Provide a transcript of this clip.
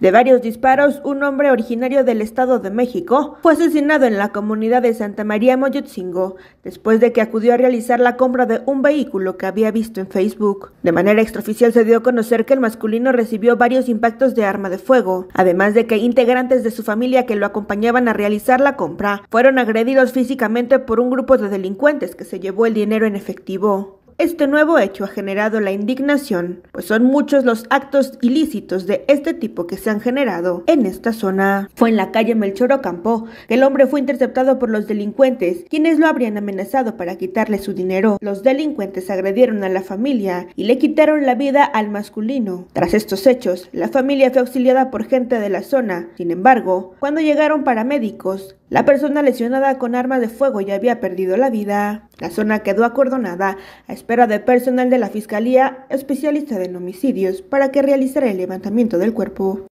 De varios disparos, un hombre originario del Estado de México fue asesinado en la comunidad de Santa María Moyotzingo después de que acudió a realizar la compra de un vehículo que había visto en Facebook. De manera extraoficial se dio a conocer que el masculino recibió varios impactos de arma de fuego, además de que integrantes de su familia que lo acompañaban a realizar la compra fueron agredidos físicamente por un grupo de delincuentes que se llevó el dinero en efectivo. Este nuevo hecho ha generado la indignación, pues son muchos los actos ilícitos de este tipo que se han generado en esta zona. Fue en la calle Melchor Ocampo que el hombre fue interceptado por los delincuentes, quienes lo habrían amenazado para quitarle su dinero. Los delincuentes agredieron a la familia y le quitaron la vida al masculino. Tras estos hechos, la familia fue auxiliada por gente de la zona. Sin embargo, cuando llegaron paramédicos, la persona lesionada con arma de fuego ya había perdido la vida. La zona quedó acordonada a espera de personal de la Fiscalía especialista en homicidios para que realizara el levantamiento del cuerpo.